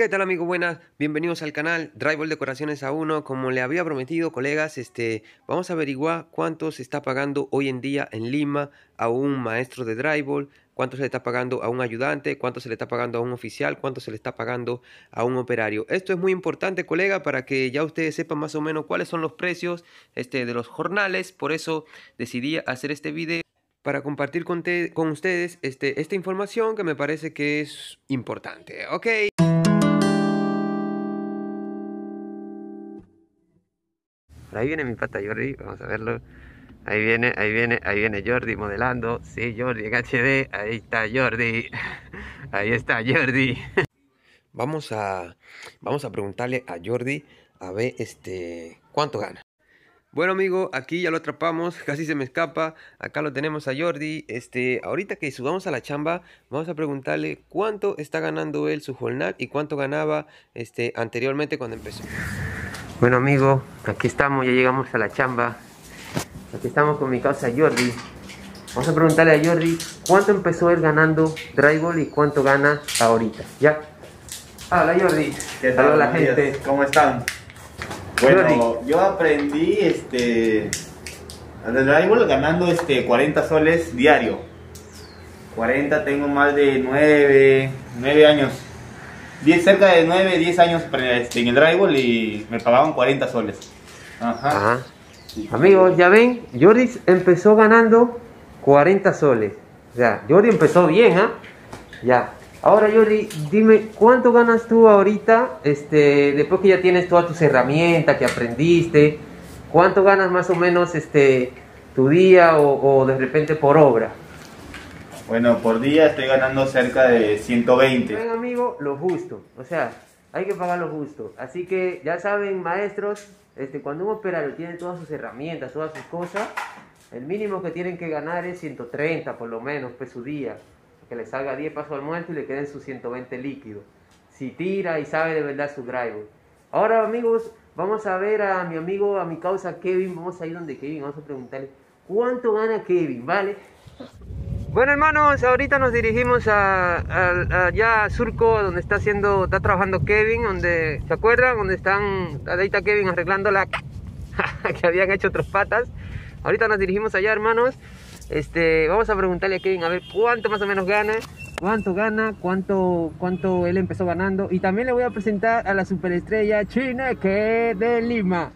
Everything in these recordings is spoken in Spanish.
¿Qué tal amigos? Buenas, bienvenidos al canal Dryball Decoraciones a 1 Como le había prometido colegas, este, vamos a averiguar cuánto se está pagando hoy en día en Lima a un maestro de Dryball cuánto se le está pagando a un ayudante, cuánto se le está pagando a un oficial, cuánto se le está pagando a un operario. Esto es muy importante, colega, para que ya ustedes sepan más o menos cuáles son los precios este, de los jornales. Por eso decidí hacer este video para compartir con, con ustedes este, esta información que me parece que es importante. Ok. ahí viene mi pata Jordi, vamos a verlo. Ahí viene, ahí viene, ahí viene Jordi modelando. Sí, Jordi en HD. Ahí está Jordi. Ahí está Jordi. Vamos a, vamos a preguntarle a Jordi a ver este, cuánto gana. Bueno amigo, aquí ya lo atrapamos, casi se me escapa, acá lo tenemos a Jordi, este, ahorita que subamos a la chamba, vamos a preguntarle cuánto está ganando él su jornal y cuánto ganaba este, anteriormente cuando empezó. Bueno amigos, aquí estamos, ya llegamos a la chamba. Aquí estamos con mi causa Jordi. Vamos a preguntarle a Jordi cuánto empezó él ganando drywall y cuánto gana ahorita. Ya. Hola Jordi. Hola la gente. ¿Cómo están? Bueno, yo aprendí este drywall ganando este 40 soles diario. 40 tengo más de 9, 9 años cerca de 9, 10 años este, en el drywall y me pagaban 40 soles. Ajá. Amigos, ya ven, Jordi empezó ganando 40 soles. O sea, Jordi empezó bien, ¿ah? Ya. Ahora, Jordi, dime, ¿cuánto ganas tú ahorita? Este, después que ya tienes todas tus herramientas que aprendiste, ¿cuánto ganas más o menos este, tu día o, o de repente por obra? Bueno, por día estoy ganando cerca de 120. Ven, amigo, lo justo. O sea, hay que pagar lo justo. Así que ya saben, maestros, este, cuando un operario tiene todas sus herramientas, todas sus cosas, el mínimo que tienen que ganar es 130 por lo menos, pues su día. Que le salga 10 pasos al muerto y le queden sus 120 líquidos. Si tira y sabe de verdad su driver. Ahora, amigos, vamos a ver a mi amigo, a mi causa Kevin. Vamos a ir donde Kevin, vamos a preguntarle cuánto gana Kevin, ¿vale? Bueno hermanos, ahorita nos dirigimos a, allá Surco, donde está haciendo, está trabajando Kevin, donde, ¿se acuerdan? Donde están, ahí está Kevin arreglando la que habían hecho otras patas. Ahorita nos dirigimos allá hermanos. Este, vamos a preguntarle a Kevin a ver cuánto más o menos gana, cuánto gana, cuánto, cuánto él empezó ganando. Y también le voy a presentar a la superestrella China que de Lima.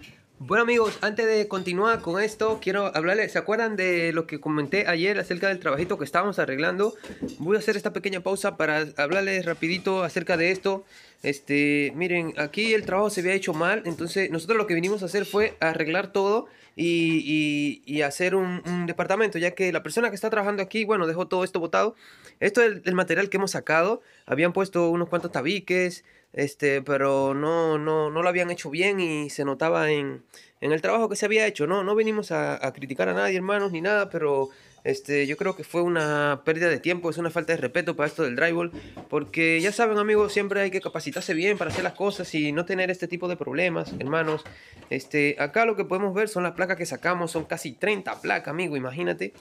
Bueno amigos, antes de continuar con esto, quiero hablarles, ¿se acuerdan de lo que comenté ayer acerca del trabajito que estábamos arreglando? Voy a hacer esta pequeña pausa para hablarles rapidito acerca de esto. Este, miren, aquí el trabajo se había hecho mal, entonces nosotros lo que vinimos a hacer fue arreglar todo y, hacer un, departamento, ya que la persona que está trabajando aquí, bueno, dejó todo esto botado. Esto es el, material que hemos sacado, habían puesto unos cuantos tabiques, este, pero no, no, no lo habían hecho bien y se notaba en, el trabajo que se había hecho, ¿no? No venimos a, a criticar a nadie, hermanos, ni nada, pero este, yo creo que fue una pérdida de tiempo, es una falta de respeto para esto del drywall, porque ya saben amigos, siempre hay que capacitarse bien para hacer las cosas y no tener este tipo de problemas, hermanos. Este, acá lo que podemos ver son las placas que sacamos, son casi 30 placas, amigo, imagínate.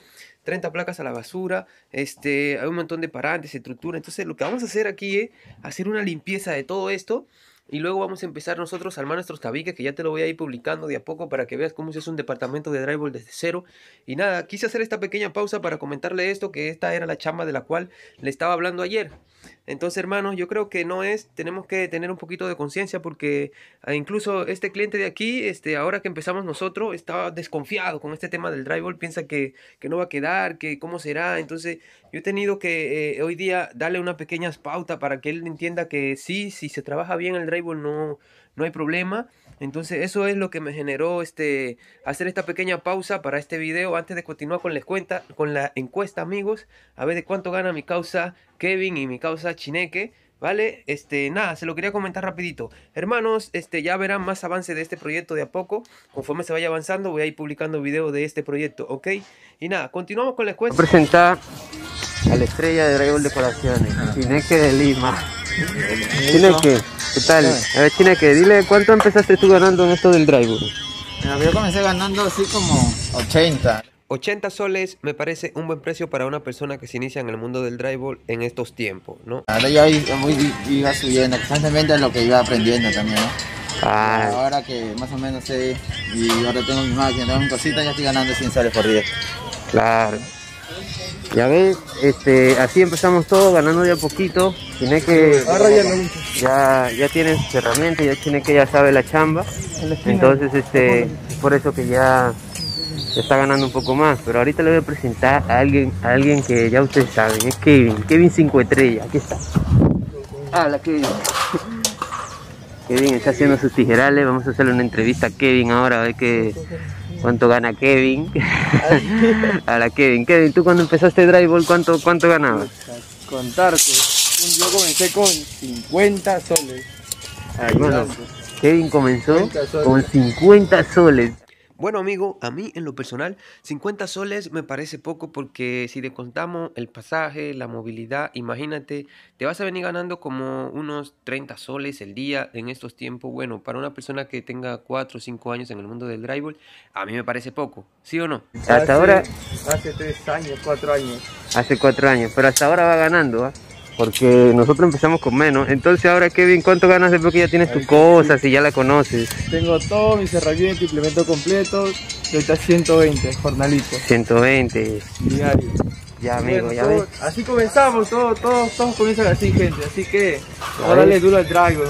30 placas a la basura, este, hay un montón de parantes, estructura. Entonces lo que vamos a hacer aquí es hacer una limpieza de todo esto y luego vamos a empezar nosotros a armar nuestros tabiques, que ya te lo voy a ir publicando de a poco para que veas cómo se hace un departamento de drywall desde cero. Y nada, quise hacer esta pequeña pausa para comentarle esto, que esta era la chamba de la cual le estaba hablando ayer. Entonces, hermanos, yo creo que no es, tenemos que tener un poquito de conciencia porque ah, incluso este cliente de aquí, este, ahora que empezamos nosotros, estaba desconfiado con este tema del drywall, piensa que, que no va a quedar, que cómo será. Entonces, yo he tenido que eh, hoy día darle una pequeña pauta para que él entienda que sí, si se trabaja bien el drywall, no, no hay problema. Entonces eso es lo que me generó este, hacer esta pequeña pausa para este video antes de continuar con, les cuenta, con la encuesta amigos, a ver de cuánto gana mi causa Kevin y mi causa Chineque. ¿Vale? Este, nada, se lo quería comentar rapidito. Hermanos, este, ya verán más avance de este proyecto de a poco. Conforme se vaya avanzando, voy a ir publicando videos de este proyecto, ¿ok? Y nada, continuamos con la encuesta. Presentar a la estrella de Dragon Decoraciones, Chineque de Lima. Chineque. ¿Qué tal? A ver, que dile cuánto empezaste tú ganando en esto del drive. yo comencé ganando así como 80. 80 soles me parece un buen precio para una persona que se inicia en el mundo del ball en estos tiempos, ¿no? Ahora yo iba subiendo, constantemente es lo que iba aprendiendo también, ¿no? Ah. Ahora que más o menos sé, y ahora tengo mi máquina, tengo mi cosita, ya estoy ganando 100 soles por día. Claro. Ya ves, este, así empezamos todo, ganando ya poquito. Tiene que. ya, ya, tiene sus herramientas, ya tiene que ya sabe la chamba. Entonces, este, por eso que ya, está ganando un poco más. Pero ahorita le voy a presentar a alguien, a alguien que ya ustedes saben, es Kevin, Kevin 5 estrellas, aquí está. Habla Kevin. Kevin está haciendo sus tijerales, vamos a hacerle una entrevista a Kevin ahora, a ver qué cuánto gana Kevin. a Kevin. Kevin, tú cuando empezaste driveball, ¿cuánto, cuánto ganabas? Pues, Contarte. Pues, yo comencé con 50 soles. Ah, Kevin comenzó con 50 soles. Bueno amigo, a mí en lo personal 50 soles me parece poco porque si te contamos el pasaje, la movilidad, imagínate, te vas a venir ganando como unos 30 soles el día en estos tiempos. Bueno, para una persona que tenga 4 o 5 años en el mundo del drywall, a mí me parece poco, ¿sí o no? Hasta ahora... Hace 3 años, 4 años. Hace 4 años, pero hasta ahora va ganando. ¿eh? porque nosotros empezamos con menos. Entonces ahora Kevin, ¿cuánto ganas después que ya tienes tus cosas y ya la conoces? Tengo todo, mi cerramiento, implemento completo, y ahorita 120, jornalito. 120. Diario. Ya amigo, ya ven. Así comenzamos, todos, todos, todos comienzan así gente, así que ahora le duro el dragón.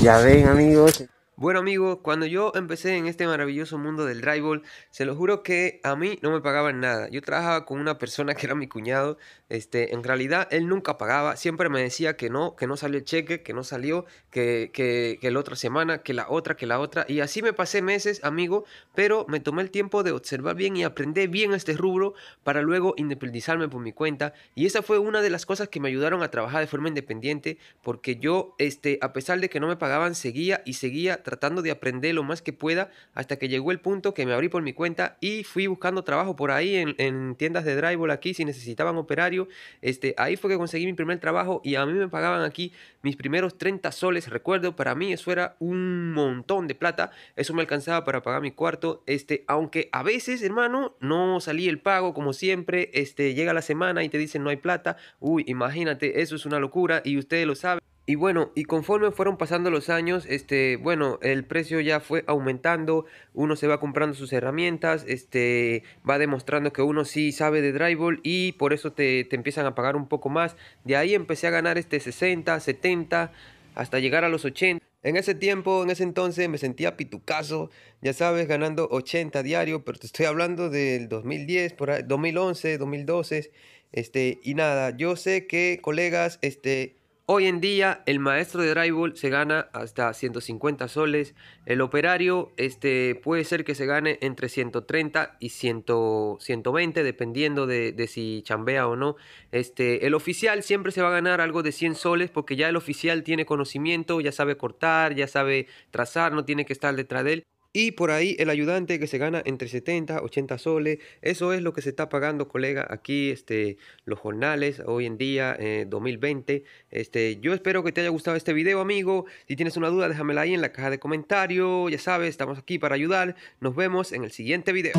Ya ven amigos. Bueno amigos, cuando yo empecé en este maravilloso mundo del drywall, se lo juro que a mí no me pagaban nada. Yo trabajaba con una persona que era mi cuñado, este, en realidad él nunca pagaba, siempre me decía que no, que no salió el cheque, que no salió, que, que, la otra semana, que la otra, que la otra. Y así me pasé meses, amigo, pero me tomé el tiempo de observar bien y aprender bien este rubro para luego independizarme por mi cuenta. Y esa fue una de las cosas que me ayudaron a trabajar de forma independiente, porque yo, este, a pesar de que no me pagaban, seguía y seguía tratando de aprender lo más que pueda hasta que llegó el punto que me abrí por mi cuenta y fui buscando trabajo por ahí en, tiendas de drywall aquí si necesitaban operario. Este, ahí fue que conseguí mi primer trabajo y a mí me pagaban aquí mis primeros 30 soles, recuerdo, para mí eso era un montón de plata, eso me alcanzaba para pagar mi cuarto, este, aunque a veces, hermano, no salía el pago como siempre, este, llega la semana y te dicen no hay plata, uy, imagínate, eso es una locura y ustedes lo saben. Y bueno, y conforme fueron pasando los años, este, bueno, el precio ya fue aumentando, uno se va comprando sus herramientas, este, va demostrando que uno sí sabe de drywall y por eso te, te empiezan a pagar un poco más. De ahí empecé a ganar este 60, 70, hasta llegar a los 80. En ese tiempo, en ese entonces, me sentía pitucazo, ya sabes, ganando 80 diario, pero te estoy hablando del 2010, por 2011, 2012, este, y nada, yo sé que, colegas, este... Hoy en día el maestro de drywall se gana hasta 150 soles, el operario este, puede ser que se gane entre 130 y 120 dependiendo de, de, si chambea o no. Este, el oficial siempre se va a ganar algo de 100 soles porque ya el oficial tiene conocimiento, ya sabe cortar, ya sabe trazar, no tiene que estar detrás de él. Y por ahí el ayudante que se gana entre 70, 80 soles, eso es lo que se está pagando, colega, aquí este, los jornales hoy en día, 2020. Eh, este, yo espero que te haya gustado este video, amigo. Si tienes una duda, déjamela ahí en la caja de comentarios. Ya sabes, estamos aquí para ayudar. Nos vemos en el siguiente video.